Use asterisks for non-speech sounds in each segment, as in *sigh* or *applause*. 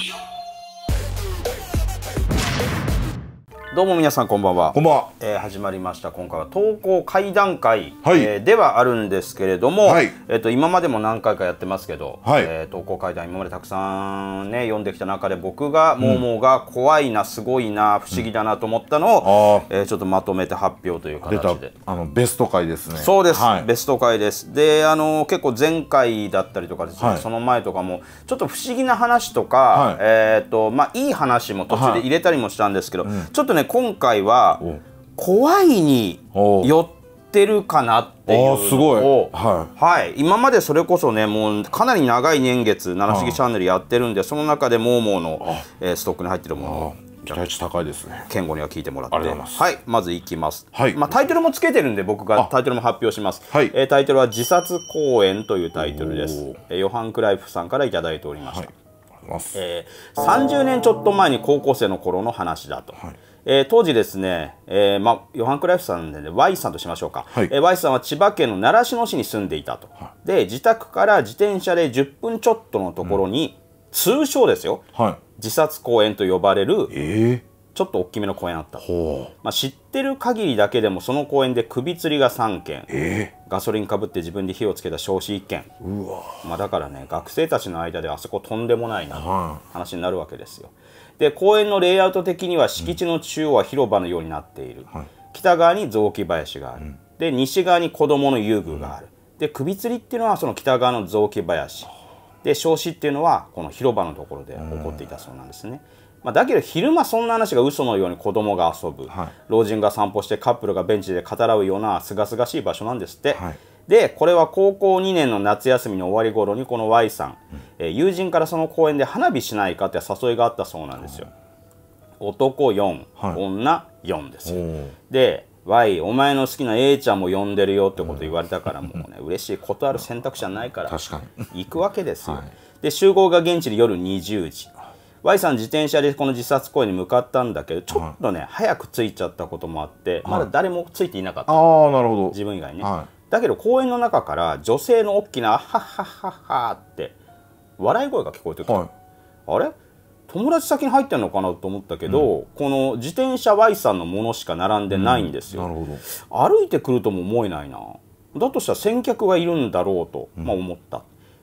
You どうも皆さんこんばんは。こんばんは。えー、始まりました。今回は投稿会談会、はい、えー、ではあるんですけれども、はい、えっ、ー、と今までも何回かやってますけど、はい、え投稿会談今までたくさんね読んできた中で僕がもうもうが怖いなすごいな不思議だなと思ったのを、うん、えちょっとまとめて発表という形で。あのベスト回ですね。そうです。はい、ベスト回です。であの結構前回だったりとかですね、その前とかもちょっと不思議な話とか、えっ、とまあいい話も途中で入れたりもしたんですけど、ちょっとねね今回は「怖い」によってるかなっていうすごい、はい、はい、今までそれこそねもうかなり長い年月「七不思議チャンネル」やってるんでその中でモーモーの、えー、ストックに入ってるもの期待値高いですね健吾には聞いてもらってはいまずいきます、はいまあ、タイトルもつけてるんで僕がタイトルも発表します、はい、えー、タイトルは「自殺公演」というタイトルです、えー、ヨハン・クライフさんから頂いておりました、はいえー、30年ちょっと前に高校生の頃の話だと、はいえー、当時ですね、えーま、ヨハン・クライフさんで、ね、Y さんとしましょうか、はいえー、Y さんは千葉県の習志野市に住んでいたと、はい、で自宅から自転車で10分ちょっとのところに、うん、通称ですよ、はい、自殺公園と呼ばれる、えー、ちょっと大きめの公園あった、ま知ってる限りだけでもその公園で首吊りが3件、えー、ガソリンかぶって自分で火をつけた焼死1件まだからね学生たちの間であそことんでもないな話になるわけですよ。で公園のレイアウト的には敷地の中央は広場のようになっている、はい、北側に雑木林がある、で西側に子どもの遊具がある、で首吊りっていうのはその北側の雑木林で焼死っていうのはこの広場のところで起こっていたそうなんですね。まあ、だけど昼間そんな話が嘘のように子供が遊ぶ、はい、老人が散歩してカップルがベンチで語らうようなすがすがしい場所なんですって、はい、でこれは高校2年の夏休みの終わり頃にこの Y さん、えー、友人からその公園で花火しないかって誘いがあったそうなんですよ。男4、はい、女4ですよ。で Y お前の好きな A ちゃんも呼んでるよってこと言われたからもうね、うん、嬉しい断ある選択肢はないから行くわけですよ。はい、で集合が現地で夜20時。Y さん自転車でこの自殺公園に向かったんだけどちょっとね、はい、早く着いちゃったこともあってまだ誰もついていなかった、あなるほど自分以外ね、はい、だけど公園の中から女性の大きな「ハッハッハッハ」って笑い声が聞こえてくる、はい、あれ友達先に入ってんのかなと思ったけど、うん、この自転車 Y さんのものしか並んでないんですよ、うん、歩いてくるとも思えないなだとしたら先客がいるんだろうと、まあ、思った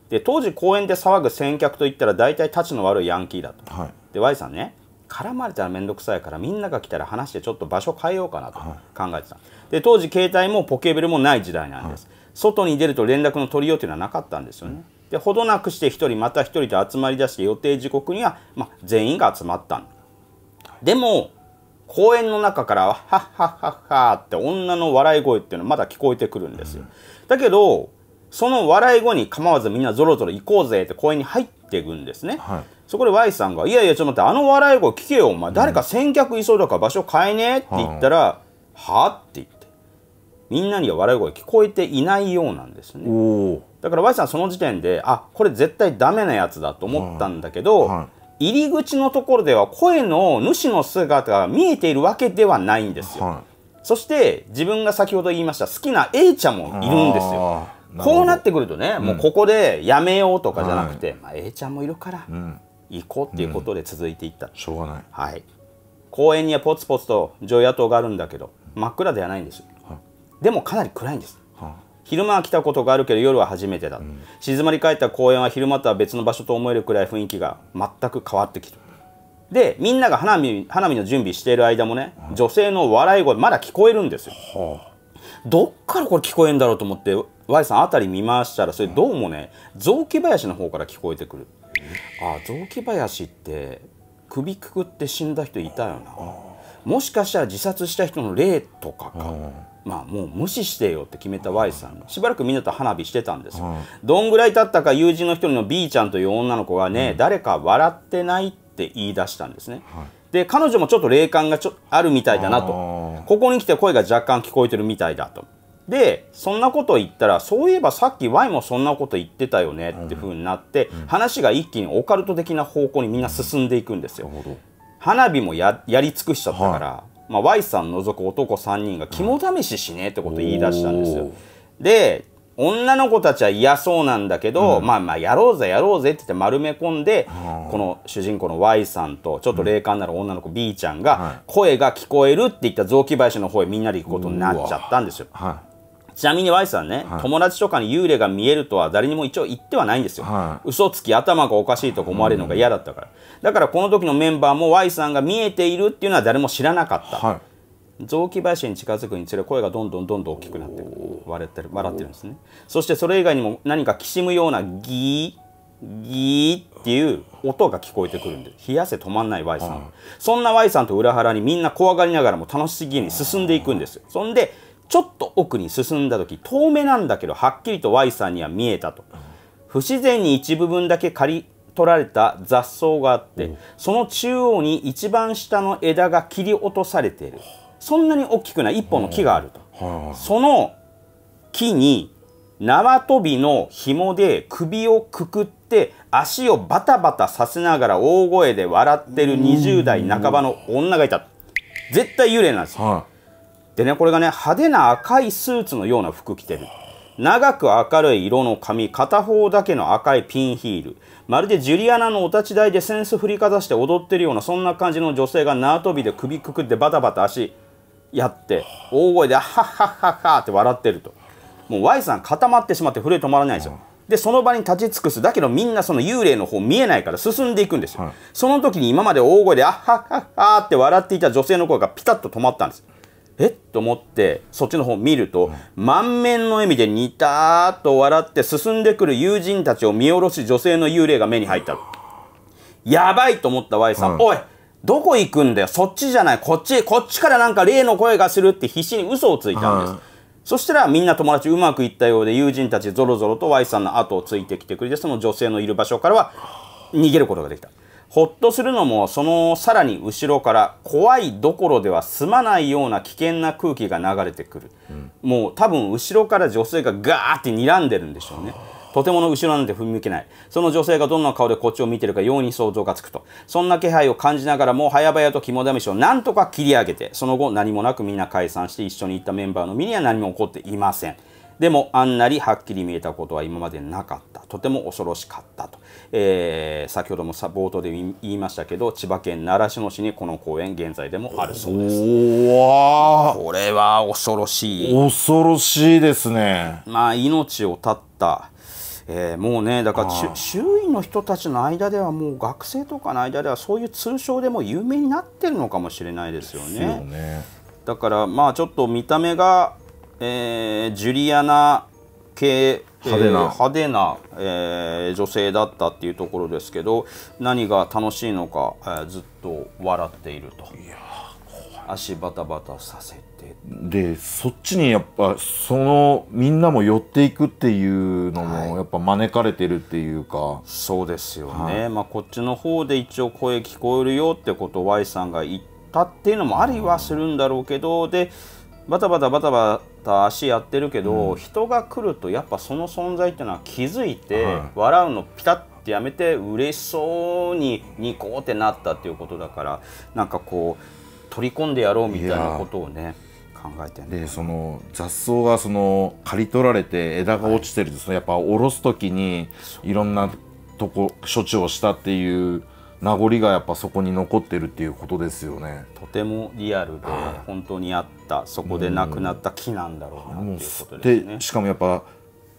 で当時公園で騒ぐ先客といったら大体たちの悪いヤンキーだと、はい、で Y さんね絡まれたら面倒くさいからみんなが来たら話してちょっと場所変えようかなと考えてた、はい、で当時携帯もポケベルもない時代なんです、はい、外に出ると連絡の取りようというのはなかったんですよね、でほどなくして1人また1人と集まりだして予定時刻には、まあ、全員が集まった、でも公園の中からは「はハはハはハは」って女の笑い声っていうのはまだ聞こえてくるんですよ、だけどその笑い声に構わずみんなぞろぞろ行こうぜって公園に入っていくんですね、はいそこで Y さんが、いやいや、ちょっと待って、あの笑い声聞けよ、お前。誰か先客いそうだから場所変えねえって言ったら、はって言って。みんなには笑い声聞こえていないようなんですね。だから Y さんその時点で、あ、これ絶対ダメなやつだと思ったんだけど、入り口のところでは声の主の姿が見えているわけではないんですよ。そして自分が先ほど言いました好きな A ちゃんもいるんですよ。こうなってくるとね、うん、もうここでやめようとかじゃなくて、はい、まあ A ちゃんもいるから、う行こうっていうことで続いていった、うん、しょうがない、はい、公園にはポツポツと常夜灯があるんだけど真っ暗ではないんですでもかなり暗いんです、はあ、昼間は来たことがあるけど夜は初めてだ、うん、静まり返った公園は昼間とは別の場所と思えるくらい雰囲気が全く変わってきるでみんなが花見花見の準備している間もね、はあ、女性の笑い声まだ聞こえるんですよ、はあ、どっからこれ聞こえるんだろうと思って Y さん辺り見回したらそれどうもね雑木林の方から聞こえてくるあ雑木林って首くくって死んだ人いたよなもしかしたら自殺した人の霊とかか、まあもう無視してよって決めた Y さんしばらくみんなと花火してたんですよ、どんぐらい経ったか友人の一人の B ちゃんという女の子がね、誰か笑ってないって言い出したんですね、で彼女もちょっと霊感がちょあるみたいだなとここに来て声が若干聞こえてるみたいだとで、そんなこと言ったら、そういえばさっき Y もそんなこと言ってたよねってふうになって、うんうん、話が一気にオカルト的な方向にみんな進んでいくんですよ。花火もやり尽くしちゃったから、はい、まあ、Y さん除く男3人が肝試ししねえってことを言い出したんですよ。うん、で女の子たちは嫌そうなんだけど、うん、まあまあやろうぜやろうぜって言って丸め込んで、うん、この主人公の Y さんとちょっと霊感なる女の子 B ちゃんが声が聞こえるって言った雑木林の方へみんなで行くことになっちゃったんですよ。ちなみに Y さんね、はい、友達とかに幽霊が見えるとは誰にも一応言ってはないんですよ、はい、嘘つき頭がおかしいとか思われるのが嫌だったから、うん、だからこの時のメンバーも Y さんが見えているっていうのは誰も知らなかった、はい、雑木林に近づくにつれ声がどんどんどんどん大きくなって笑ってる笑ってるんですねそしてそれ以外にも何かきしむようなギーギーっていう音が聞こえてくるんで冷や汗止まんない Y さん、そんな Y さんと裏腹にみんな怖がりながらも楽しすぎに進んでいくんですよそんでちょっと奥に進んだ時遠目なんだけどはっきりと Y さんには見えたと不自然に一部分だけ刈り取られた雑草があって、その中央に一番下の枝が切り落とされているそんなに大きくない一本の木があると、その木に縄跳びの紐で首をくくって足をバタバタさせながら大声で笑ってる20代半ばの女がいた絶対幽霊なんですよ、はでね、これがね、派手な赤いスーツのような服着てる。長く明るい色の髪、片方だけの赤いピンヒール。まるでジュリアナのお立ち台でセンス振りかざして踊ってるような、そんな感じの女性が縄跳びで首くくってバタバタ足やって、大声で、はっはっはっはって笑ってると。もう Y さん固まってしまって震え止まらないですよ。で、その場に立ち尽くす。だけどみんなその幽霊の方見えないから進んでいくんですよ。はい、その時に今まで大声で、あっはっはっはって笑っていた女性の声がピタッと止まったんです。えっと思ってそっちの方見ると、満面の笑みでにたーっと笑って進んでくる友人たちを見下ろし女性の幽霊が目に入ったやばいと思った Y さん、うん、おいどこ行くんだよそっちじゃないこっちこっちからなんか霊の声がするって必死に嘘をついたんです、うん、そしたらみんな友達うまくいったようで友人たちぞろぞろと Y さんの後をついてきてくれてその女性のいる場所からは逃げることができた。ほっとするのもそのさらに後ろから怖いどころでは済まないような危険な空気が流れてくる、うん、もう多分後ろから女性がガーって睨んでるんでしょうね。とてもの後ろなんて踏み抜けない。その女性がどんな顔でこっちを見てるか容易に想像がつくと。そんな気配を感じながらも、早々と肝試しをなんとか切り上げて、その後何もなくみんな解散して一緒に行ったメンバーの身には何も起こっていません。でもあんなにはっきり見えたことは今までなかった。とても恐ろしかったと。えー、先ほども冒頭で言いましたけど、千葉県習志野市にこの公園現在でもあるそうです。これは恐ろしい。恐ろしいですね。まあ命を絶った。えー、もうねだから周囲の人たちの間ではもう学生とかの間ではそういう通称でも有名になってるのかもしれないですよね。よねだからまあちょっと見た目がえー、ジュリアナ系派手な,、えー、派手な、えー、女性だったっていうところですけど何が楽しいのか、えー、ずっと笑っているといや足バタバタさせてでそっちにやっぱそのみんなも寄っていくっていうのもやっぱ招かれてるっていうか、そうですよね、はい、まあ、こっちの方で一応声聞こえるよってことを Y さんが言ったっていうのもありはするんだろうけどうんバタバタバタバタ足やってるけど、うん、人が来るとやっぱその存在っていうのは気づいて、はい、笑うのピタッてやめて嬉しそうにニコってなったっていうことだからなんかこう取り込んでやろうみたいなことをね考えてでその雑草がその刈り取られて枝が落ちてると、はい、やっぱ下ろす時にいろんなとこ処置をしたっていう。名残がやっぱそこに残ってるっていうことですよねとてもリアルで本当にあった、そこで亡くなった木なんだろうなっていうことですね。しかもやっぱ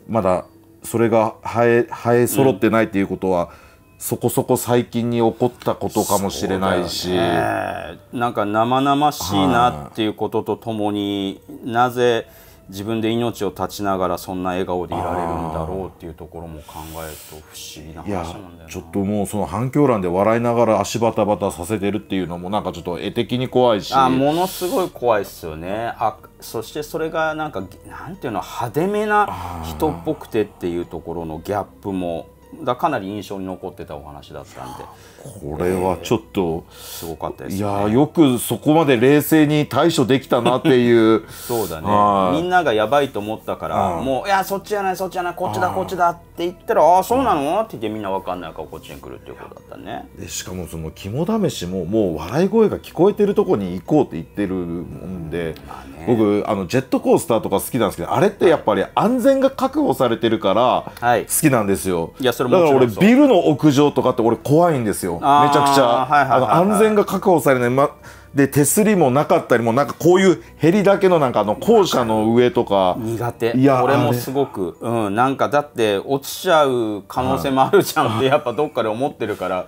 まだそれが生え生え揃ってないっていうことは、うん、そこそこ最近に起こったことかもしれないし、ね、なんか生々しいなっていうこととともに、なぜ自分で命を絶ちながらそんな笑顔でいられるんだろうっていうところも考えると不思議な話なんだよちょっともうその反響欄で笑いながら足バタバタさせてるっていうのもなんかちょっと絵的に怖いしあものすごい怖いですよねあそしてそれがなんかなんていうの派手めな人っぽくてっていうところのギャップもだかなり印象に残ってたお話だったんで。これはちょっと、えー、すごかったです、ね、いやよくそこまで冷静に対処できたなっていう *laughs* そうだねみんながやばいと思ったから、もういやそっちじゃないそっちじゃないこっちだこっちだって言ったらああそうなの、って言ってみんな分かんないからこっちに来るっていうことだったねでしかもその肝試しももう笑い声が聞こえてるとこに行こうって言ってるんで、まあね、僕あのジェットコースターとか好きなんですけどあれってやっぱり安全が確保されてるから好きなんですよ、はい、いやそれだから俺ビルの屋上とかって俺怖いんですよよめちゃくちゃ、安全が確保されない、ま、で手すりもなかったりもなんかこういうへりだけのなんかあの校舎の上とか苦手いや俺もすごく、うん、なんかだって落ちちゃう可能性もあるじゃんってやっぱどっかで思ってるから。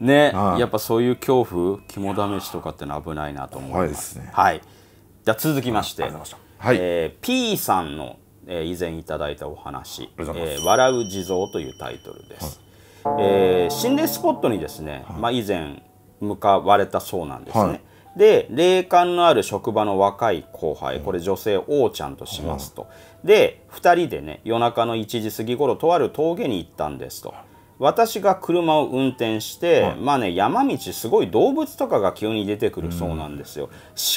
ね、やっぱそういう恐怖肝試しとかってのは危ないなと思います。ね、はい、じゃ続きまして、はい、えー、P さんの、えー、以前いただいたお話「えー、笑う地蔵」というタイトルです。はいえー、心霊スポットにですね、はい、まあ、以前向かわれたそうなんですね。はい、で霊感のある職場の若い後輩これ女性王ちゃんとしますと、で2人でね夜中の1時過ぎ頃とある峠に行ったんですと、私が車を運転して、はい、まあね山道すごい動物とかが急に出てくるそうなんですよ、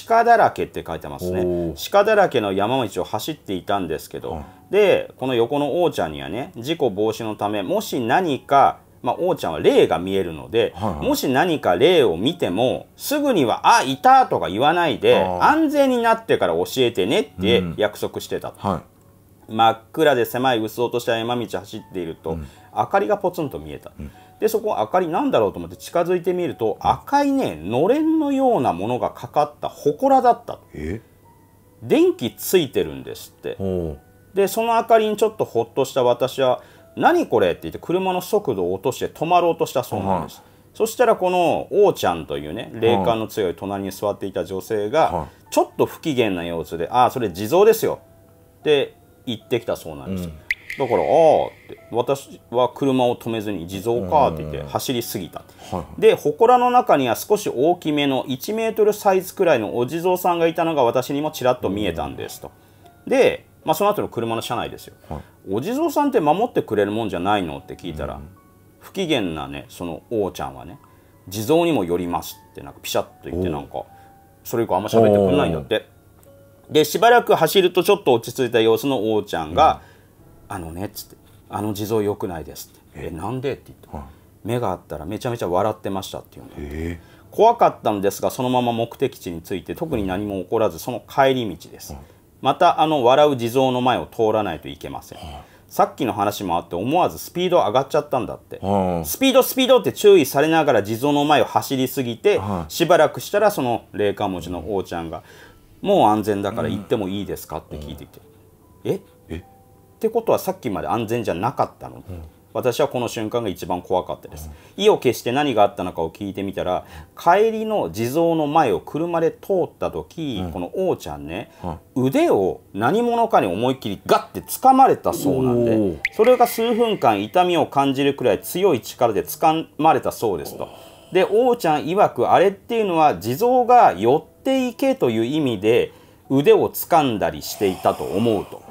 鹿だらけって書いてますね鹿だらけの山道を走っていたんですけど、はい、でこの横のおうちゃんにはね事故防止のためもし何かまあ、王ちゃんは霊が見えるので、はいはい、もし何か霊を見てもすぐには「あいた!」とか言わないで安全になってから教えてねって約束してた、うんはい真っ暗で狭い鬱落とした山道走っていると、うん、明かりがポツンと見えた、うん、でそこ明かりなんだろうと思って近づいてみると、うん、赤いねのれんのようなものがかかった祠だった電気ついてるんですってでその明かりにちょっとほっとした私は「何これ?」って言って車の速度を落として止まろうとしたそうなんです、そしたらこの王ちゃんというね霊感の強い隣に座っていた女性がちょっと不機嫌な様子で「ああそれ地蔵ですよ」で行ってきたそうなんですよ、だからああって私は車を止めずに地蔵かって言って走り過ぎた、はい、で祠の中には少し大きめの1メートルサイズくらいのお地蔵さんがいたのが私にもちらっと見えたんですと、で、まあ、その後の車の車内ですよ、はい、お地蔵さんって守ってくれるもんじゃないのって聞いたら、不機嫌なねその王ちゃんはね地蔵にもよりますってなんかピシャッと言ってなんかそれ以降あんま喋ってくんないんだってでしばらく走るとちょっと落ち着いた様子の王ちゃんが「あのね」っつって「あの地蔵良くないです」って「えなんで?」って言った、目があったらめちゃめちゃ笑ってました」って言うんだ、怖かったんですがそのまま目的地に着いて特に何も起こらずその帰り道です、またあの笑う地蔵の前を通らないといけません、さっきの話もあって思わずスピード上がっちゃったんだって、スピードスピードって注意されながら地蔵の前を走りすぎて、しばらくしたらその霊感持ちの王ちゃんが「もう安全だから行ってもいいですかって聞いてきて、うん、えっってことはさっきまで安全じゃなかったの、うん、私はこの瞬間が一番怖かったです、うん、意を決して何があったのかを聞いてみたら帰りの地蔵の前を車で通った時、うん、この王ちゃんね、腕を何者かに思いっきりガッて掴まれたそうなんでそれが数分間痛みを感じるくらい強い力で掴まれたそうですと。で王ちゃん曰くあれっていうのは地蔵が寄ってていけという意味で腕を掴んだりしていたと思うと。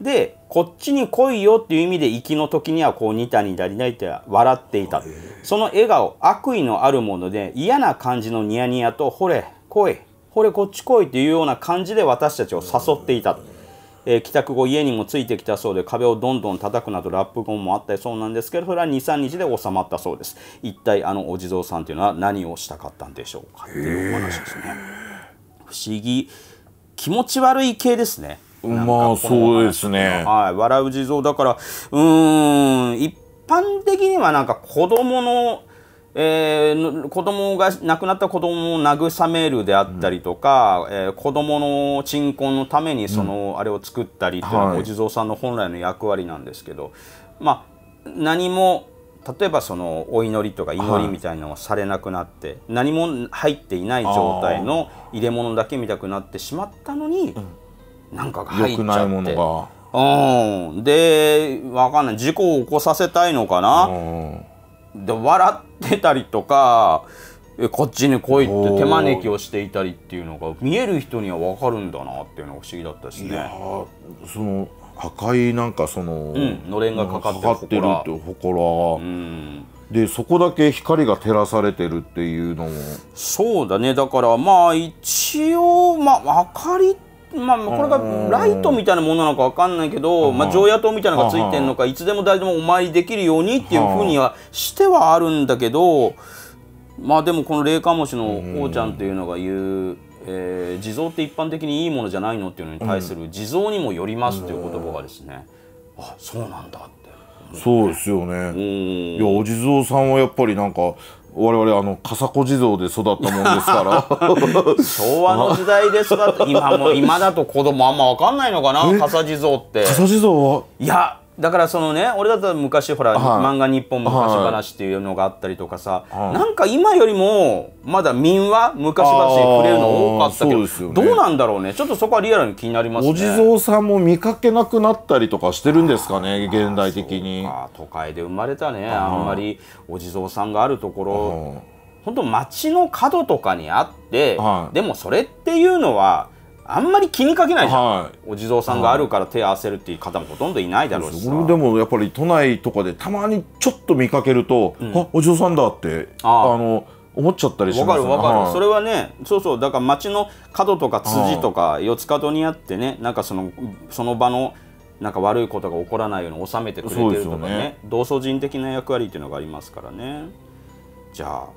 でこっちに来いよっていう意味で行きの時にはこうニタニタリナって笑っていたその笑顔悪意のあるもので嫌な感じのニヤニヤと「ほれ来いほれこっち来い」っていうような感じで私たちを誘っていたと。えー、帰宅後家にもついてきたそうで壁をどんどん叩くなどラップーンもあったそうなんですけどそれは23日で収まったそうです一体あのお地蔵さんというのは何をしたかったんでしょうかっていうお話ですね。不思議気持ち悪い系ですねまあそうですねはい笑う地蔵だからうん一般的にはなんか子供のえー、子供が亡くなった子供を慰めるであったりとか、うんえー、子供の鎮魂のためにその、うん、あれを作ったりというのはお地蔵さんの本来の役割なんですけど、はい、まあ何も例えばそのお祈りとか祈りみたいなのをされなくなって、はい、何も入っていない状態の入れ物だけ見たくなってしまったのに、うん、なんかが入っちゃって。ものがうん、で分かんない事故を起こさせたいのかな、うん、で笑ってたりとかこっちに来いって手招きをしていたりっていうのが見える人には分かるんだなっていうのが不思議だったしね。その赤いなんかその、うん、のれんがかかってるってほこら、うん、でそこだけ光が照らされてるっていうのもそうだねだからまあ一応まあ明かりまあ、これがライトみたいなものなのか分かんないけど、まあ、常夜灯みたいなのがついてるのかいつでも誰でもお参りできるようにっていうふうにはしてはあるんだけどまあでもこの霊感虫のこうちゃんっていうのが言うえー、地蔵って一般的にいいものじゃないのっていうのに対する地蔵にもよりますっていう言葉がですね、うん、あそうなんだってそうですよねいやお地蔵さんはやっぱりなんか我々あの笠子地蔵で育ったもんですから *laughs* 昭和の時代ですが今も今だと子供あんま分かんないのかな笠地蔵って笠地蔵はいやだからそのね俺だったら昔ほら、はい、漫画「日本昔話」っていうのがあったりとかさ、はい、なんか今よりもまだ民話昔話に触れるの多かったけど、ね、どうなんだろうねちょっとそこはリアルに気になりますねお地蔵さんも見かけなくなったりとかしてるんですかね現代的に都会で生まれたねあんまりお地蔵さんがあるところ本当街の角とかにあって、でもそれっていうのはあんまり気にかけないじゃん、はい、お地蔵さんがあるから手合わせるっていう方もほとんどいないだろうし俺でもやっぱり都内とかでたまにちょっと見かけると、うん、あお地蔵さんだってあの思っちゃったりしますわかるわかる、はい、それはねそうそうだから町の角とか辻とか四つ角にあってねなんかそのその場のなんか悪いことが起こらないように収めてくれてるとかね、ね、同窓人的な役割っていうのがありますからねじゃあ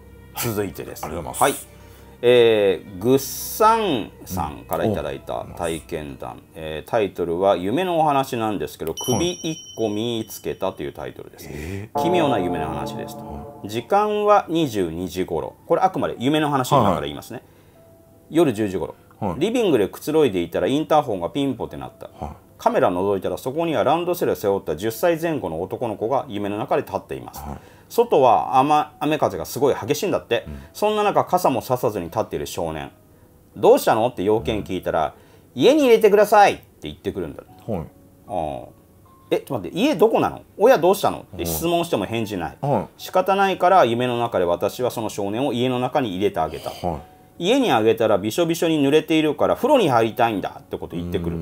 続いてです、ね、はいえー、ぐっさんさんからいただいた体験談、うん、えー、タイトルは「夢のお話」なんですけど「首一個見つけた」というタイトルです、はい、奇妙な夢の話ですと、時間は22時頃これあくまで夢の話だから言いますね、はい、夜10時頃、はい、リビングでくつろいでいたらインターホンがピンポってなった、はい、カメラ覗いたらそこにはランドセルを背負った10歳前後の男の子が夢の中で立っています、はい外は雨雨風がすごい激しいんだって、うん、そんな中傘もささずに立っている少年どうしたのって要件聞いたら、うん、家に入れてくださいって言ってくるんだ、はい、あえちょっと待って家どこなの親どうしたのって質問しても返事ない、はい、仕方ないから夢の中で私はその少年を家の中に入れてあげた、はい、家にあげたらびしょびしょに濡れているから風呂に入りたいんだってこと言ってくる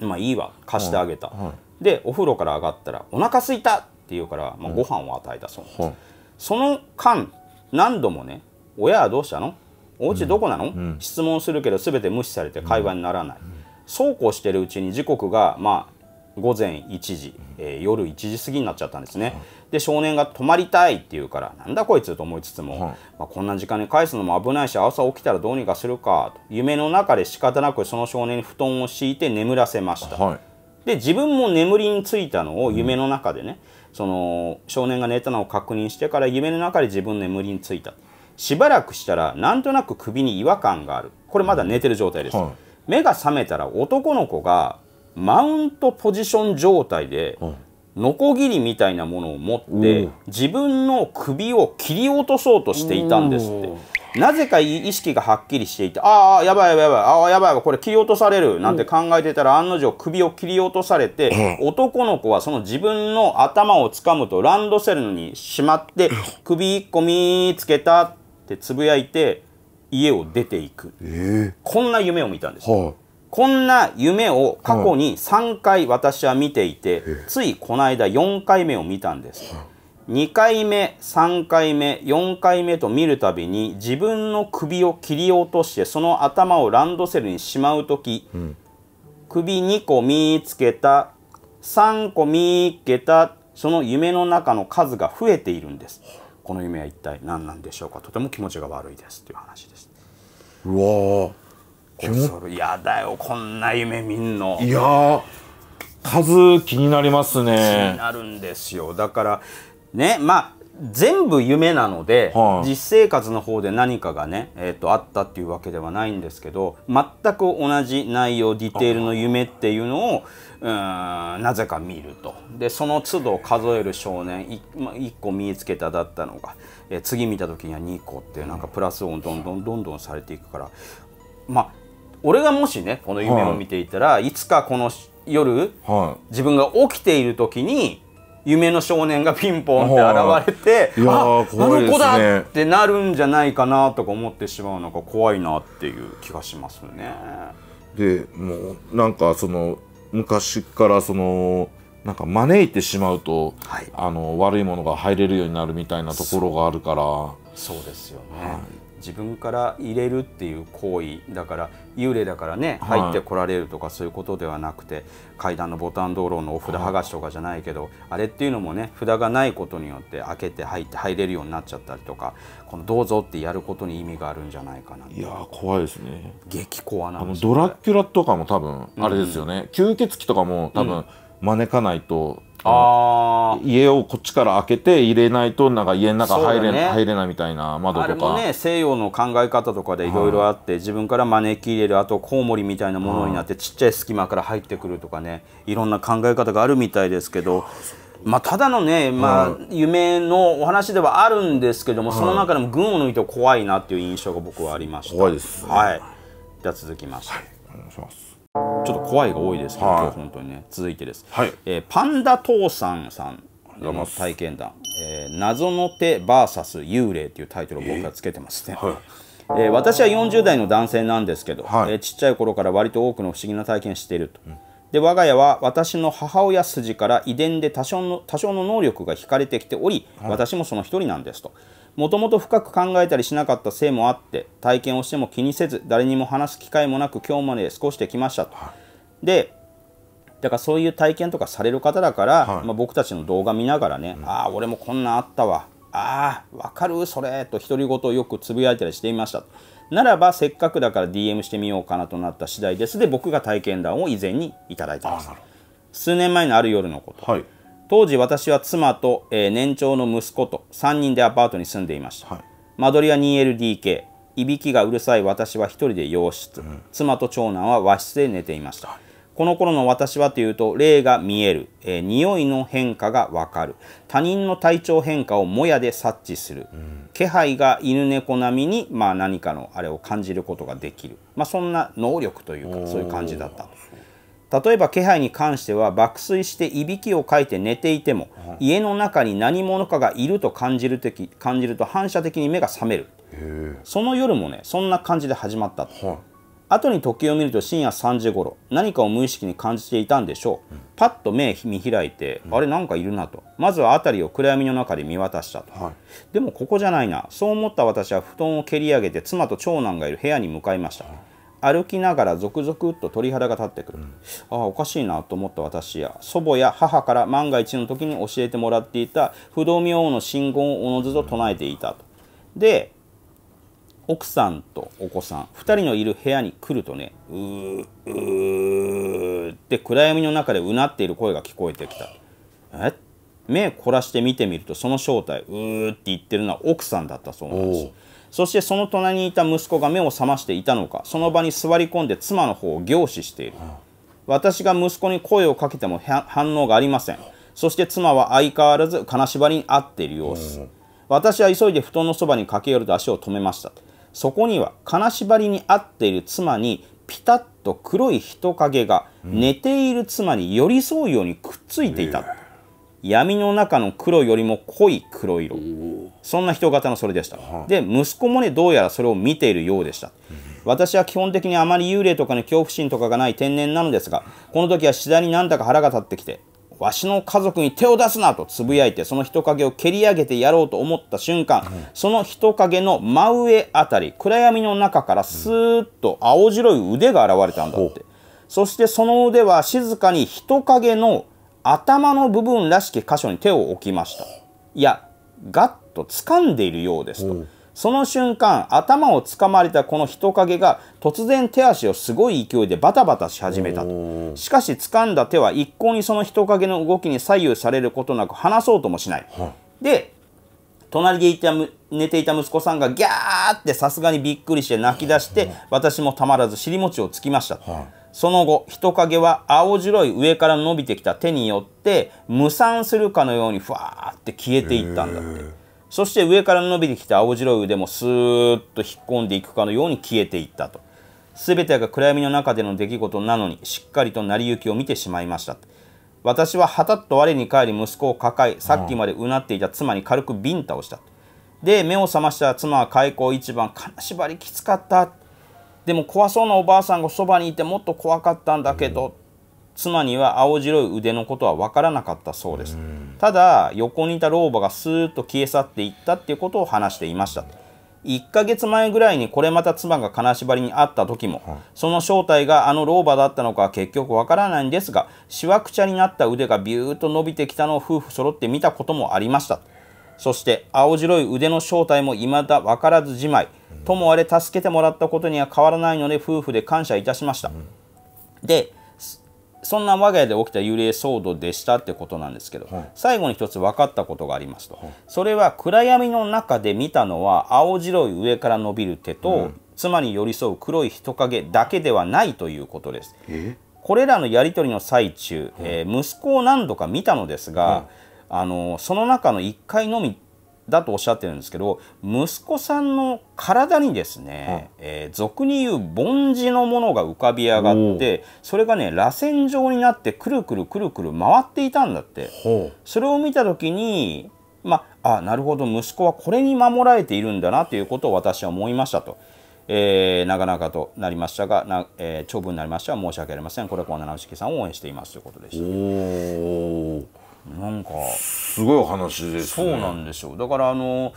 まあいいわ貸してあげた、はい、でお風呂から上がったらお腹すいたって言うから、まあ、ご飯を与えたそうです、うん、その間何度もね親はどうしたのお家どこなの、うん、質問するけど全て無視されて会話にならない、そうこうしてるうちに時刻がまあ午前1時、えー、夜1時過ぎになっちゃったんですね、で少年が泊まりたいって言うからなんだこいつと思いつつも、まあ、こんな時間に返すのも危ないし朝起きたらどうにかするかと夢の中で仕方なくその少年に布団を敷いて眠らせました、はい、で自分も眠りについたのを夢の中でね、うんその少年が寝たのを確認してから夢の中で自分眠りについたしばらくしたらなんとなく首に違和感があるこれまだ寝てる状態です、はい、目が覚めたら男の子がマウントポジション状態で、のこぎりみたいなものを持って自分の首を切り落とそうとしていたんですって。なぜか意識がはっきりしていて、ああ、やばいやばいやばい、ああ、やばいやばい、これ切り落とされるなんて考えてたら、案の定首を切り落とされて、男の子はその自分の頭を掴むとランドセルにしまって、首一個見つけたってつぶやいて、家を出ていく。えー、こんな夢を見たんです。はあこんな夢を過去に3回私は見ていて、ついこの間4回目を見たんです。2回目、3回目、4回目と見るたびに自分の首を切り落としてその頭をランドセルにしまう時、うん、首2個見つけた、3個見つけた、その夢の中の数が増えているんです。この夢は一体何なんでしょうかとても気持ちが悪いですという話です。うわ恐れやだよこんな夢見んの。いや数気になりますね。気になるんですよだからね、まあ、全部夢なので、はい、実生活の方で何かがね、えーと、あったっていうわけではないんですけど全く同じ内容ディテールの夢っていうのをうんなぜか見るとでその都度数える少年 1, まあ、1個見つけただったのが、えー、次見た時には2個ってなんかプラス音どんどんどんどんされていくからまあ俺がもしねこの夢を見ていたら、はい、いつかこの夜、はい、自分が起きている時に夢の少年がピンポンって現れて、ああ、の子だってなるんじゃないかなとか思ってしまうのが怖いなっていう気がしますね。でもうなんかその昔からそのなんか招いてしまうと、はい、あの悪いものが入れるようになるみたいなところがあるからそうですよね、はい自分から入れるっていう行為だから幽霊だからね入ってこられるとかそういうことではなくて、はい、階段のボタン道路のお札剥がしとかじゃないけど、はい、あれっていうのもね札がないことによって開けて入って入れるようになっちゃったりとかこの「どうぞ」ってやることに意味があるんじゃないかないや怖いですね激怖なドラキュラとかも多分あれですよね、うん、吸血鬼とかも多分招かないと、うんあ家をこっちから開けて入れないとなんか家の中入れ,、ね、入れないみたいな窓とかあれもね西洋の考え方とかでいろいろあって、はい、自分から招き入れるあとコウモリみたいなものになって、うん、ちっちゃい隙間から入ってくるとかねいろんな考え方があるみたいですけど。まあ、ただのね、まあ、夢のお話ではあるんですけども、その中でも群を抜いて怖いなっていう印象が僕はありました。怖いです、ね、はい。じゃ続きまして、はい、お願いします。ちょっと怖いが多いですけど、はい、今日本当にね続いてです、はい、えー、パンダ父さんさんの体験談「えー、謎の手 VS 幽霊」というタイトルを僕はつけてますね、えーはいえー、私は40代の男性なんですけど、はい、えー、ちっちゃい頃から割と多くの不思議な体験していると、うで我が家は私の母親筋から遺伝で多少の多少の能力が引かれてきており、はい、私もその一人なんですと。もともと深く考えたりしなかったせいもあって体験をしても気にせず誰にも話す機会もなく今日まで過ごしてきましたと。はい、でだからそういう体験とかされる方だから、はい、まあ、僕たちの動画見ながらね、うん、ああ俺もこんなんあったわああ分かるそれと独り言をよくつぶやいたりしていましたならばせっかくだから DM してみようかなとなった次第ですで僕が体験談を以前にいただいてます数年前のある夜のこと、はい、当時私は妻と、えー、年長の息子と3人でアパートに住んでいました、はい、間取りは 2LDK いびきがうるさい私は1人で洋室、うん、妻と長男は和室で寝ていました、はいこの頃の私はというと、霊が見える、えー、匂いの変化がわかる、他人の体調変化をもやで察知する、うん、気配が犬猫並みに、まあ、何かのあれを感じることができる、まあ、そんな能力というか、そういう感じだった。例えば気配に関しては爆睡していびきをかいて寝ていても、家の中に何者かがいると感じる感じると反射的に目が覚めるその夜もねそんな感じで始まった、はい後に時計を見ると深夜3時頃何かを無意識に感じていたんでしょう、うん、パッと目見開いて、うん、あれなんかいるなとまずは辺りを暗闇の中で見渡したと、はい、でもここじゃないなそう思った私は布団を蹴り上げて妻と長男がいる部屋に向かいました、歩きながら続々と鳥肌が立ってくる、うん、ああおかしいなと思った私や祖母や母から万が一の時に教えてもらっていた不動明王の信言をおのずと唱えていたとで奥さんとお子さん2人のいる部屋に来るとねうーうーって暗闇の中でうなっている声が聞こえてきたえ目凝らして見てみるとその正体うーって言ってるのは奥さんだったそうなんですそしてその隣にいた息子が目を覚ましていたのかその場に座り込んで妻の方を凝視している私が息子に声をかけても反応がありませんそして妻は相変わらず金縛りに合っている様子私は急いで布団のそばに駆け寄ると足を止めましたそこには金縛りに合っている妻にピタッと黒い人影が寝ている妻に寄り添うようにくっついていた、闇の中の黒よりも濃い黒色そんな人型のそれでしたで息子もねどうやらそれを見ているようでした私は基本的にあまり幽霊とかの恐怖心とかがない天然なのですがこの時は次第になんだか腹が立ってきてわしの家族に手を出すなとつぶやいて、その人影を蹴り上げてやろうと思った瞬間、うん、その人影の真上あたり、暗闇の中からスーッと青白い腕が現れたんだって。うん、そしてその腕は静かに人影の頭の部分らしき箇所に手を置きました。いや、ガッと掴んでいるようですと。うんその瞬間、頭をつかまれたこの人影が突然手足をすごい勢いでバタバタし始めたと。しかし掴んだ手は一向にその人影の動きに左右されることなく離そうともしない。はい、で、隣でいた寝ていた息子さんがギャーってさすがにびっくりして泣き出して、私もたまらず尻餅をつきました。はいその後、人影は青白い上から伸びてきた手によって、無酸するかのようにふわーって消えていったんだって。そして上から伸びてきた青白い腕もスーッと引っ込んでいくかのように消えていったと。全てが暗闇の中での出来事なのに、しっかりと成り行きを見てしまいました。私ははたっと我に返り息子を抱え、さっきまでうなっていた妻に軽くビンタをした。で、目を覚ました妻は開口一番、金縛りきつかった。でも怖そうなおばあさんがそばにいてもっと怖かったんだけど、妻には青白い腕のことは分からなかったそうです。ただ、横にいた老婆がスーッと消え去っていったっていうことを話していました。1ヶ月前ぐらいにこれまた妻が金縛りにあった時も、その正体があの老婆だったのかは結局わからないんですが、しわくちゃになった腕がビューッと伸びてきたのを夫婦揃って見たこともありました。そして青白い腕の正体も未だ分からずじまい。ともあれ助けてもらったことには変わらないので夫婦で感謝いたしました。で、そんな我が家で起きた幽霊騒動でしたってことなんですけど、はい、最後に一つ分かったことがありますと、はい、それは暗闇の中で見たのは青白い上から伸びる手と、うん、妻に寄り添う黒い人影だけではないということです。これらのやり取りの最中、えー、息子を何度か見たのですが、あのその中の1回のみだとおっしゃってるんですけど息子さんの体にですね、うん、えー、俗に言う凡字のものが浮かび上がってそれがね螺旋状になってくるくるくるくる回っていたんだってそれを見た時にまあなるほど息子はこれに守られているんだなということを私は思いましたと。えー、なかなかとなりましたが、なえー、長文になりましたが申し訳ありません。これはこんなさんを応援していますということでした。なんかすごい話です、ね、そうなんですよだからあの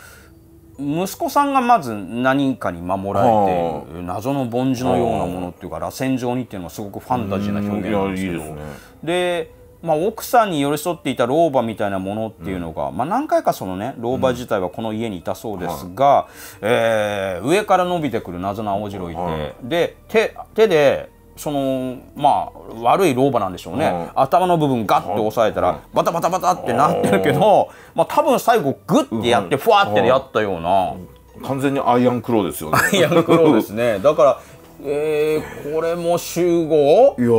息子さんがまず何かに守られて謎の凡事のようなものっていうか螺旋状にっていうのがすごくファンタジーな表現なんですけど、ね、で、まあ、奥さんに寄り添っていた老婆みたいなものっていうのが、うん、まあ、何回かそのね老婆自体はこの家にいたそうですが、うんはい、えー、上から伸びてくる謎の青白いはい、で手手でそのまあ悪い老婆なんでしょうね、うん、頭の部分ガッて押さえたら、バタバタバタってなってるけど、まあ、多分最後グッてやってふわってやったような、完全にアイアンクローですよねアイアンクローですね *laughs* だからえー、これも集合いや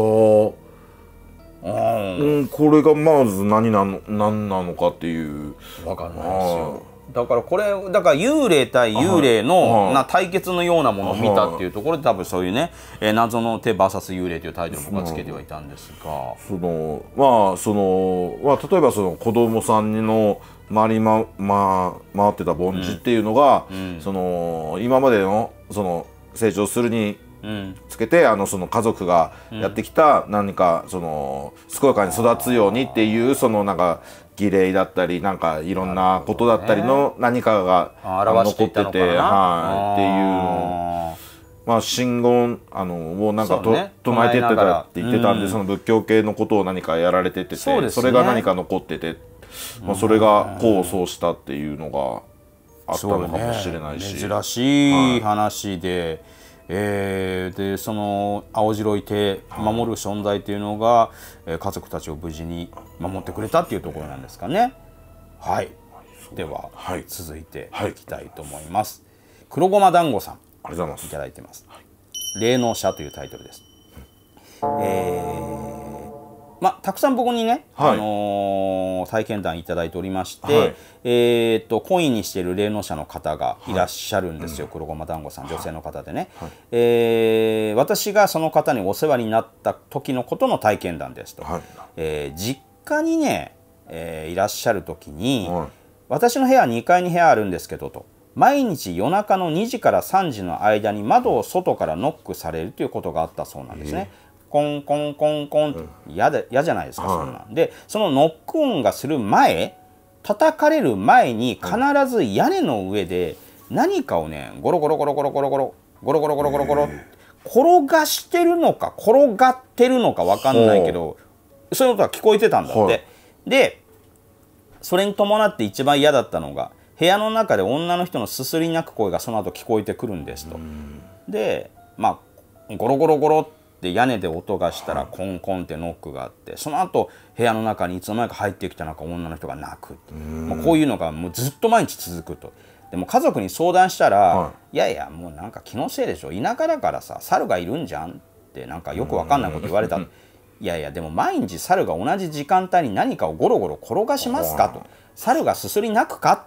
うん、これがまず何なの何なのかっていう分かんないですよだからこれだから幽霊対幽霊のな対決のようなものを見たっていうところで多分そういうね「え謎の手 VS 幽霊」というタイトルを僕はつけてはいたんですがそのまあその、まあ、例えばその子供さんの回りま、ま回ってた凡地っていうのが、うん、その今までのその成長するにつけて、うん、あのその家族がやってきた何かその健やかに育つようにっていうそのなんか儀礼だったりなんかいろんなことだったりの何かが、残っててはいっていう。まあ、信言あのをなんかと、ね、唱えてってたって言ってたんで、うん、その仏教系のことを何かやられててそ、ね,、れが何か残ってて、まあ、それが功を奏したっていうのがあったのかもしれないし。ね、珍しい話で、はいえー、でその青白い手守る存在というのが、えー、家族たちを無事に守ってくれたっていうところなんですかね。はい、では、はい、続いていきたいと思います。はい、黒ごま団子さん、ありがとうございます。いただいてます。はい、霊能者というタイトルです。うえーまあ、たくさん僕にね、はい、あのー、体験談いただいておりまして、はい、えっ、とコインにしている霊能者の方がいらっしゃるんですよ、はい、黒ごま団子さん女性の方でね、はい、えー、私がその方にお世話になった時のことの体験談ですと、はい、え実家にね、えいらっしゃる時に、私の部屋は2階に部屋あるんですけどと毎日夜中の2時から3時の間に窓を外からノックされるということがあったそうなんですね。えーコンコンコンコンって嫌だ嫌じゃないですか、そんなでそのノック音がする前叩かれる前に必ず屋根の上で何かをねゴロゴロゴロゴロゴロゴロゴロゴロゴロゴロゴロ転がしてるのか転がってるのか分かんないけどそういう音が聞こえてたんだって。でそれに伴って一番嫌だったのが部屋の中で女の人のすすり泣く声がその後聞こえてくるんですと。でまあゴロゴロゴロで屋根で音がしたらコンコンってノックがあってその後部屋の中にいつの間にか入ってきたか女の人が泣くもうこういうのがもうずっと毎日続くと。でも家族に相談したら、はい、いやいやもうなんか気のせいでしょ田舎だからさ猿がいるんじゃんってなんかよく分かんないこと言われた *laughs* いやいやでも毎日猿が同じ時間帯に何かをゴロゴロ転がしますかと猿がすすり泣くか、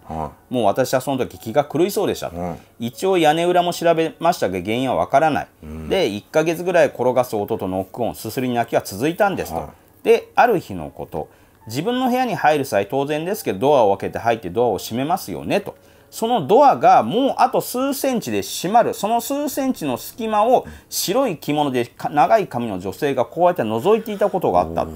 もう私はその時気が狂いそうでした、一応屋根裏も調べましたが原因はわからない、うん、で1ヶ月ぐらい転がす音とノックオンすすり泣きは続いたんですと、である日のこと自分の部屋に入る際当然ですけどドアを開けて入ってドアを閉めますよねとそのドアがもうあと数センチで閉まるその数センチの隙間を白い着物で長い髪の女性がこうやって覗いていたことがあった。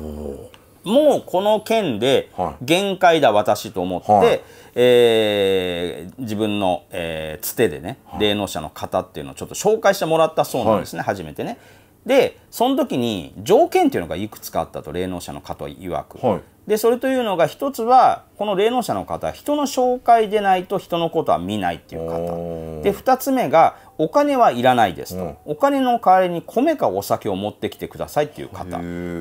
もうこの件で限界だ私と思って、はい、えー、自分の、えー、つてでね、はい、霊能者の方っていうのをちょっと紹介してもらったそうなんですね、はい、初めてね。でその時に条件っていうのがいくつかあったと霊能者の方曰く。でそれというのが一つはこの霊能者の方は人の紹介でないと人のことは見ないっていう方で2つ目がお金はいらないですと、うん、お金の代わりに米かお酒を持ってきてくださいっていう方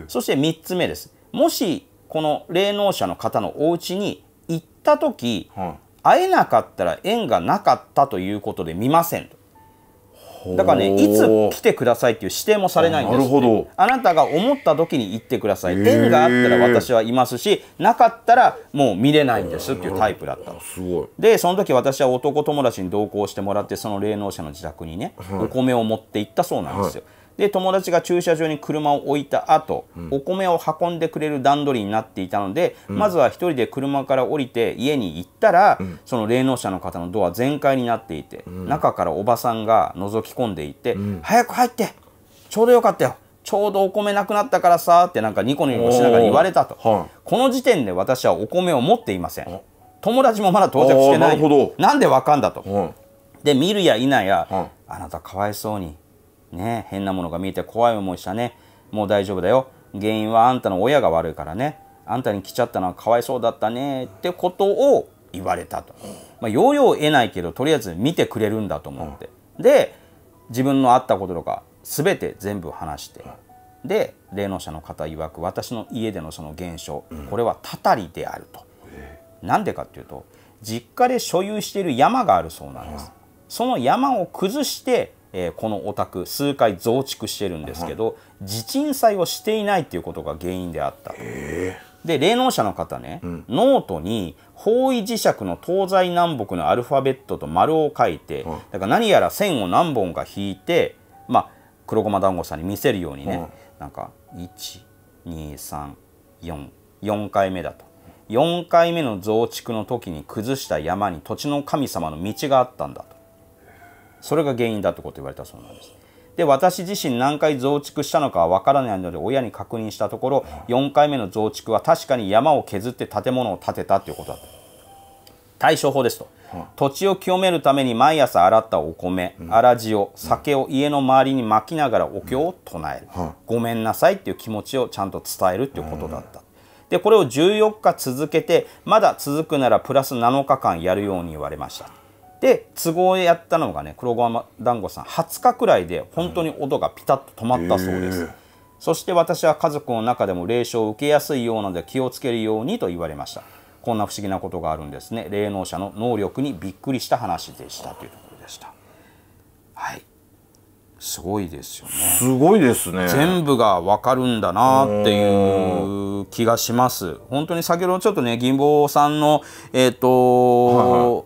そして3つ目ですもしこの霊能者の方のお家に行った時、はい、会えなかったら縁がなかったということで見ませんと。だからね、いつ来てくださいっていう指定もされないんです、なるほどあなたが思った時に行ってください、縁があったら私はいますし、なかったらもう見れないんですっていうタイプだったの。すごいで、その時私は男友達に同行してもらって、その霊能者の自宅にね、お米を持って行ったそうなんですよ。はいで友達が駐車場に車を置いた後、うん、お米を運んでくれる段取りになっていたので、うん、まずは1人で車から降りて家に行ったら、うん、その霊能者の方のドア全開になっていて、中からおばさんが覗き込んでいて「早く入ってちょうどよかったよちょうどお米なくなったからさ」ってなんかニコニコしながら言われたと、この時点で私はお米を持っていません友達もまだ到着してないなんでわかんだと、で見るや否や、あなたかわいそうにね変なものが見えて怖い思いしたね。もう大丈夫だよ。原因はあんたの親が悪いからね。あんたに来ちゃったのはかわいそうだったね。ってことを言われたと。まあ、要領を得ないけど、とりあえず見てくれるんだと思って。で、自分のあったこととか、全て全部話して。で、霊能者の方曰く、私の家でのその現象、これはたたりであると。なんでかっていうと、実家で所有している山があるそうなんです。その山を崩してえー、このお宅数回増築してるんですけど、地鎮祭をしていないっていうことが原因であったで霊能者の方ね、うん、ノートに方位磁石の東西南北のアルファベットと丸を書いて、だから何やら線を何本か引いて、まあ、黒ごま団子さんに見せるようにね、なんか1234回目だと4回目の増築の時に崩した山に土地の神様の道があったんだと。それが原因だってこと言われたそうなんです。で私自身何回増築したのかは分からないので親に確認したところ4回目の増築は確かに山を削って建物を建てたということだった。対処法ですと、土地を清めるために毎朝洗ったお米、粗塩酒を家の周りにまきながらお経を唱える、ごめんなさいっていう気持ちをちゃんと伝えるっていうことだった、でこれを14日続けてまだ続くならプラス7日間やるように言われましたで都合でやったのがね黒ごま団子さん20日くらいで本当に音がピタッと止まったそうです、うんえー、そして私は家族の中でも霊障を受けやすいようなので気をつけるようにと言われましたこんな不思議なことがあるんですね霊能者の能力にびっくりした話でしたというところでしたはいすごいですよねすごいですね全部がわかるんだなっていう気がします本当に先ほどちょっとね銀坊さんのえっ、ー、と、はいはい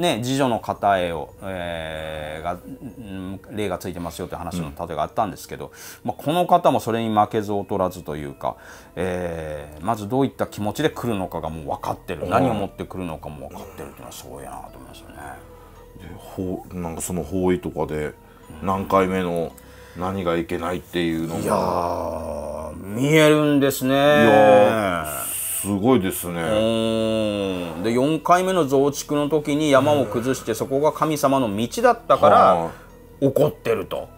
ね、次女の方へを、えー、が、うん、例がついてますよという話の例えがあったんですけど、うん、まあ、この方もそれに負けず劣らずというか、えー、まずどういった気持ちで来るのかがもう分かってる何を持ってくるのかも分かってるというのはすごいなと思いますよね。ほなんかその方位とかで何回目の何がいけないっていうのが、いや見えるんですね。すごいですねで4回目の増築の時に山を崩してそこが神様の道だったから怒ってると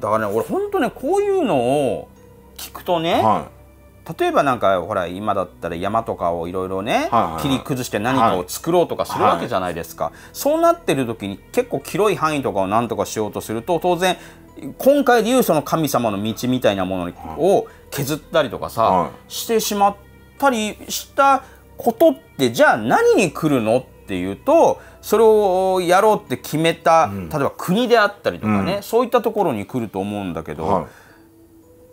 だからね俺本当ねこういうのを聞くとね、はい例えばなんかほら今だったら山とかをいろいろね、切り崩して何かを作ろうとかするわけじゃないですか、そうなってる時に結構広い範囲とかを何とかしようとすると当然今回でいうその神様の道みたいなものを削ったりとかさ、してしまったりしたことってじゃあ何に来るのっていうとそれをやろうって決めた、うん、例えば国であったりとかね、うん、そういったところに来ると思うんだけど、は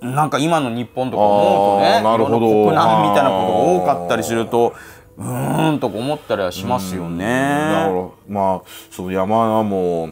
い、なんか今の日本とか思うとねなるほど国難みたいなことが多かったりすると。うーんと思ったりはしますよね。だからまあその山も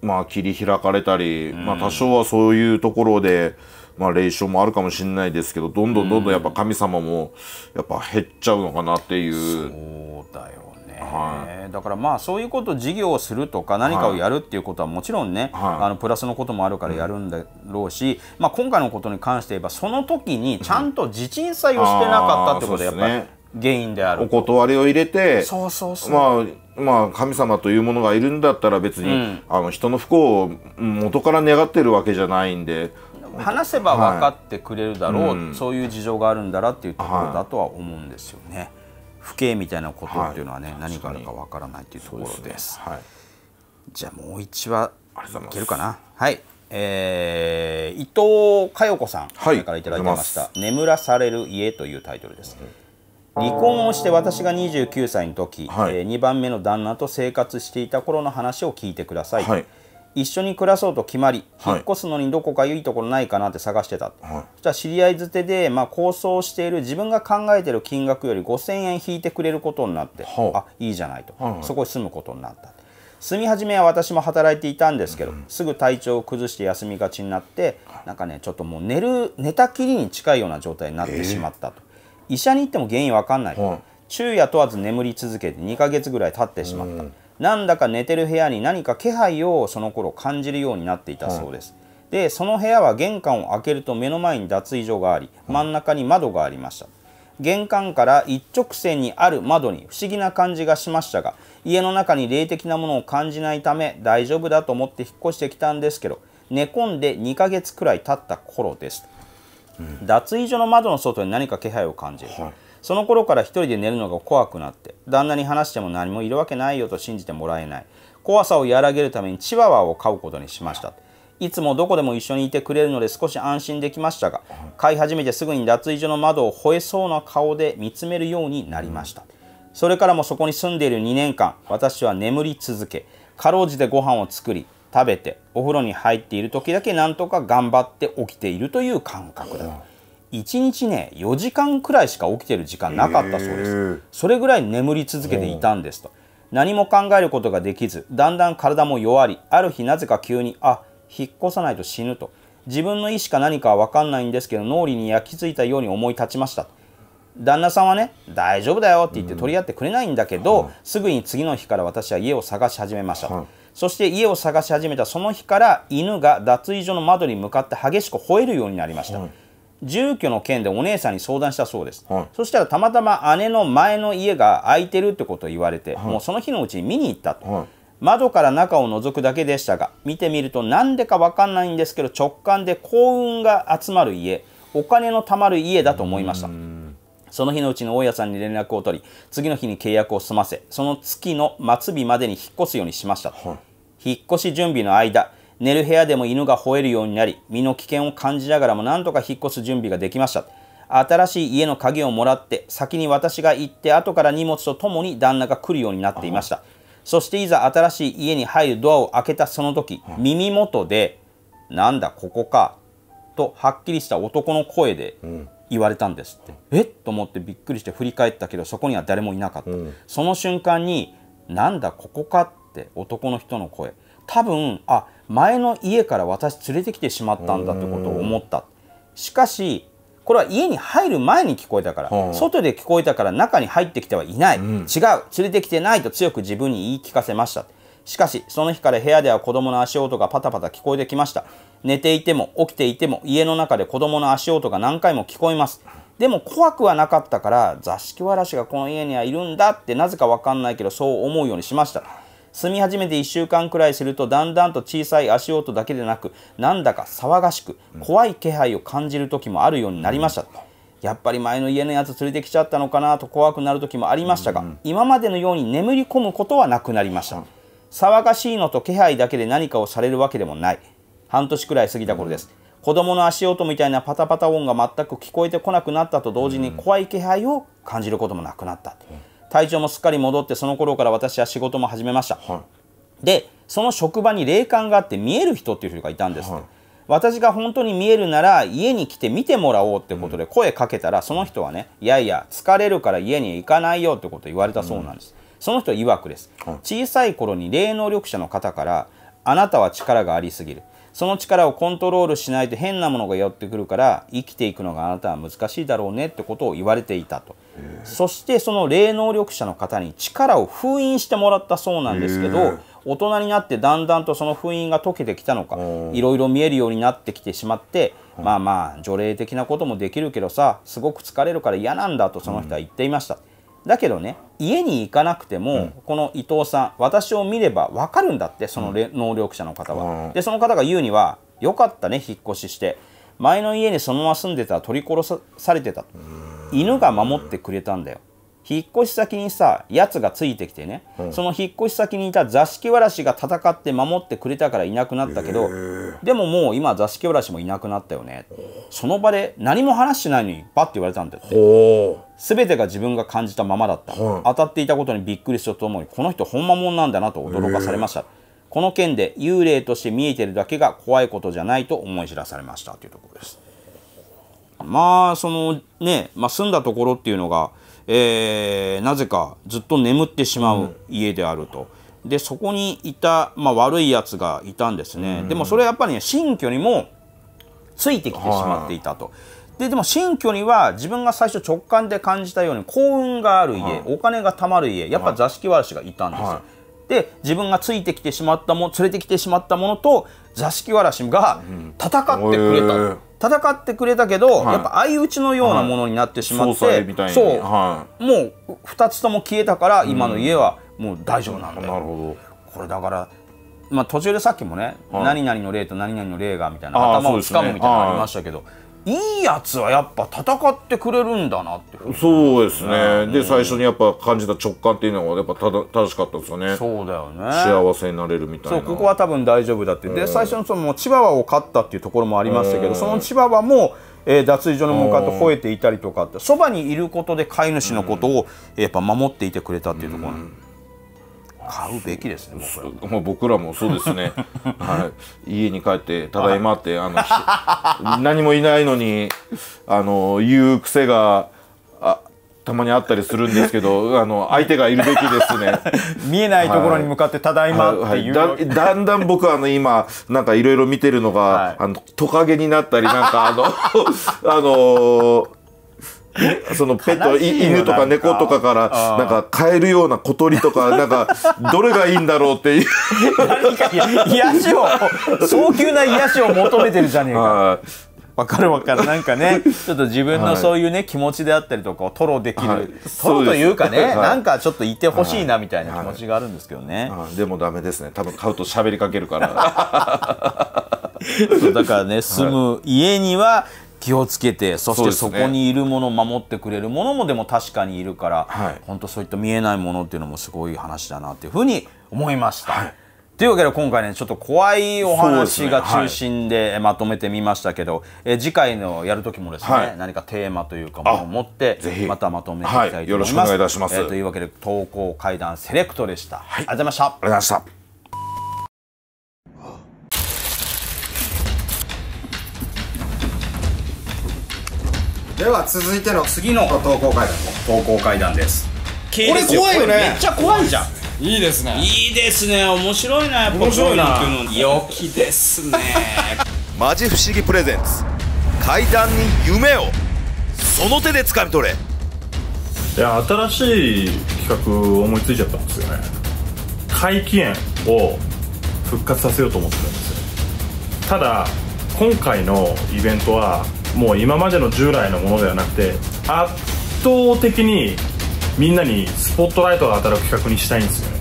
まあ切り開かれたり、まあ多少はそういうところで。まあ、霊障もあるかもしれないですけどどんどんどんどんやっぱ神様もやっぱ減っちゃうのかなっていう。そうだよね、はい、だからまあそういうこと事業をするとか何かをやるっていうことはもちろんね、はい、あのプラスのこともあるからやるんだろうし、まあ、今回のことに関して言えばその時にちゃんと地鎮祭をしてなかったってことはやっぱり、原因であるお断りを入れてそうそうそうまあまあ、神様というものがいるんだったら別に、うん、あの人の不幸を元から願ってるわけじゃないんで話せば分かってくれるだろう、はい、そういう事情があるんだなっていうところだとは思うんですよね。不敬みたいなことっていうのはね、はい、何があるか分からないっていうところです。ですね、じゃあもう一話いけるかな。はい。えー、伊藤佳代子さんからいただきました、はい、眠らされる家」というタイトルです。離婚をして私が29歳の時、はい、えー、2番目の旦那と生活していた頃の話を聞いてください、はい、一緒に暮らそうと決まり、はい、引っ越すのにどこかいいところないかなって探してた、はい、そしたら知り合いづてで、まあ、構想している自分が考えてる金額より5000円引いてくれることになって、はあ、あいいじゃないと、はいはい、そこに住むことになった住み始めは私も働いていたんですけど、うん、すぐ体調を崩して休みがちになってなんかねちょっともう寝る寝たきりに近いような状態になってしまったと、えー、医者に行っても原因わかんない、はい、昼夜問わず眠り続けて2か月ぐらい経ってしまった、うんなんだか寝てる部屋に何か気配をその頃感じるようになっていたそうです、うん、でその部屋は玄関を開けると目の前に脱衣所があり真ん中に窓がありました、玄関から一直線にある窓に不思議な感じがしましたが家の中に霊的なものを感じないため大丈夫だと思って引っ越してきたんですけど寝込んで2ヶ月くらい経った頃です、うん、脱衣所の窓の外に何か気配を感じる、はいその頃から一人で寝るのが怖くなって旦那に話しても何もいるわけないよと信じてもらえない怖さを和らげるためにチワワを飼うことにしましたいつもどこでも一緒にいてくれるので少し安心できましたが飼い始めてすぐに脱衣所の窓を吠えそうな顔で見つめるようになりましたそれからもそこに住んでいる2年間私は眠り続けかろうじてご飯を作り食べてお風呂に入っている時だけなんとか頑張って起きているという感覚だ1日ね4時間くらいしか起きてる時間なかったそうです、えー、それぐらい眠り続けていたんですと何も考えることができずだんだん体も弱りある日なぜか急にあ引っ越さないと死ぬと自分の意思か何かは分かんないんですけど脳裏に焼き付いたように思い立ちました旦那さんはね大丈夫だよって言って取り合ってくれないんだけど、うん、すぐに次の日から私は家を探し始めました、そして家を探し始めたその日から犬が脱衣所の窓に向かって激しく吠えるようになりました、住居の件でお姉さんに相談したそうです、はい、そしたらたまたま姉の前の家が空いてるってことを言われて、はい、もうその日のうちに見に行ったと、はい、窓から中を覗くだけでしたが見てみると何でか分かんないんですけど直感で幸運が集まる家お金のたまる家だと思いましたその日のうちに大家さんに連絡を取り次の日に契約を済ませその月の末日までに引っ越すようにしました、引っ越し準備の間寝る部屋でも犬が吠えるようになり身の危険を感じながらも何とか引っ越す準備ができました新しい家の鍵をもらって先に私が行って後から荷物とともに旦那が来るようになっていましたそしていざ新しい家に入るドアを開けたその時耳元で「なんだここか」とはっきりした男の声で言われたんですって、うん、えっと思ってびっくりして振り返ったけどそこには誰もいなかった、うん、その瞬間に「なんだここか」って男の人の声多分あ前の家から私連れてきてしまったんだってことを思ったしかしこれは家に入る前に聞こえたから、外で聞こえたから中に入ってきてはいない、うん、違う連れてきてないと強く自分に言い聞かせましたしかしその日から部屋では子供の足音がパタパタ聞こえてきました寝ていても起きていても家の中で子供の足音が何回も聞こえますでも怖くはなかったから座敷わらしがこの家にはいるんだってなぜか分かんないけどそう思うようにしました住み始めて1週間くらいするとだんだんと小さい足音だけでなくなんだか騒がしく怖い気配を感じる時もあるようになりました、うん、やっぱり前の家のやつ連れてきちゃったのかなと怖くなる時もありましたが、うん、今までのように眠り込むことはなくなりました、うん、騒がしいのと気配だけで何かをされるわけでもない半年くらい過ぎた頃です、子供の足音みたいなパタパタ音が全く聞こえてこなくなったと同時に怖い気配を感じることもなくなった、体調もすっかり戻ってその頃から私は仕事も始めました、はい、でその職場に霊感があって見える人っていう人がいたんです、はい、私が本当に見えるなら家に来て見てもらおうってことで声かけたら、その人はねいやいや疲れるから家に行かないよってこと言われたそうなんです、うん、その人曰くです、はい、小さい頃に霊能力者の方からあなたは力がありすぎるその力をコントロールしないと変なものが寄ってくるから生きていくのがあなたは難しいだろうねってことを言われていたと。そしてその霊能力者の方に力を封印してもらったそうなんですけど大人になってだんだんとその封印が解けてきたのかいろいろ見えるようになってきてしまってまあまあ除霊的なこともできるけどさすごく疲れるから嫌なんだとその人は言っていました。だけどね家に行かなくても、うん、この伊藤さん私を見れば分かるんだってその、う能力者の方は。でその方が言うには「よかったね引っ越しして前の家にそのまま住んでたら取り殺されてた」犬が守ってくれたんだよ引っ越し先にさやつがついてきてね、うん、その引っ越し先にいた座敷わらしが戦って守ってくれたからいなくなったけど、でももう今座敷わらしもいなくなったよねその場で何も話してないのにバッて言われたんだって全てが自分が感じたままだった、当たっていたことにびっくりしたと思いこの人ほんまもんなんだなと驚かされましたこの件で幽霊として見えてるだけが怖いことじゃないと思い知らされましたというところですまあ、そのね、まあ、住んだところっていうのが、えー、なぜかずっと眠ってしまう家であると。うん、で、そこにいた、まあ、悪いやつがいたんですね。うん、でもそれはやっぱりね、新居にもついてきてしまっていたと。で、でも新居には自分が最初直感で感じたように幸運がある家、お金が貯まる家、やっぱ座敷わらしがいたんですよ。で自分がついてきてしまったも連れてきてしまったものと座敷わらしが戦ってくれた、うん、戦ってくれたけど、はい、やっぱ相打ちのようなものになってしまって、はい、そう、はい、もう2つとも消えたから今の家はもう大丈夫なんだ、うん、なるほどこれだからまあ、途中でさっきもね、何々の例と何々の例がみたいな頭をつかむみたいなのありましたけど、いいやつはやっぱ戦ってくれるんだなってそうですね、うん、で最初にやっぱ感じた直感っていうのはやっぱただ正しかったですよねそうだよね幸せになれるみたいなそうここは多分大丈夫だって、うん、で最初のそのチワワを飼ったっていうところもありましたけど、うん、そのチワワも、えー、脱衣所の向かって吠えていたりとかってそばにいることで飼い主のことをやっぱ守っていてくれたっていうところなんです買うべきですね僕らも僕らもそうですね、*laughs* はい、家に帰って「ただいま」ってあの *laughs* 何もいないのにあの言う癖があたまにあったりするんですけど *laughs* あの相手がいるべきですね見えないところに向かって「ただいま」っていう、はいはい、だだんだん僕あの今なんかいろいろ見てるのが、はい、あのトカゲになったりなんかあのあのーそのペット、犬とか猫とかからなんか飼えるような小鳥とか *laughs* なんかどれがいいんだろうっていう癒しを早急な癒しを求めてるじゃねえか。わかるわかる。なんかね、ちょっと自分のそういうね、気持ちであったりとかをトロできる。トロというかね、なんかちょっといてほしいなみたいな気持ちがあるんですけどね。でもダメですね。多分買うと喋りかけるから。*laughs* そうだからね、住む家には、気をつけてそしてそこにいるものを守ってくれるものもでも確かにいるから、はい、本当そういった見えないものっていうのもすごい話だなっていうふうに思いました。はいというわけで今回ねちょっと怖いお話が中心でまとめてみましたけど、ねはい、え次回のやる時もですね、はい、何かテーマというかものを持ってまたまとめていきたいと思います。はい、よろしくお願いいたします、えー、というわけで投稿会談セレクトでした、ありがとうございました。ありがとうございましたでは続いての次の投稿会談投稿会談ですこれ怖いよねめっちゃ怖いじゃんいいですねいいですね面白いなやっぱ面白いな良きですね *laughs* マジ不思議プレゼンツ階段に夢をその手で掴み取れいや新しい企画思いついちゃったんですよね皆既園を復活させようと思ってたんですよただ今回のイベントはもう今までの従来のものではなくて圧倒的にみんなにスポットライトが当たる企画にしたいんですよね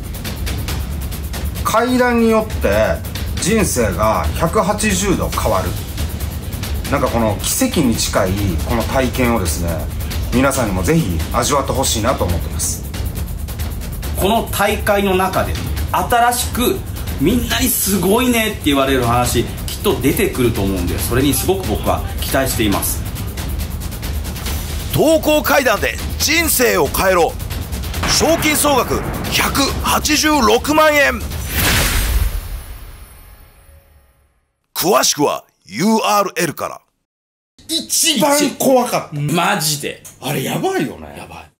階段によって人生が180度変わるなんかこの奇跡に近いこの体験をですね皆さんにもぜひ味わってほしいなと思ってますこの大会の中で新しくみんなにすごいねって言われる話と出てくると思うんでそれにすごく僕は期待しています投稿会談で人生を変えろ賞金総額186万円詳しくは URL から一番怖かったマジであれやばいよねやばい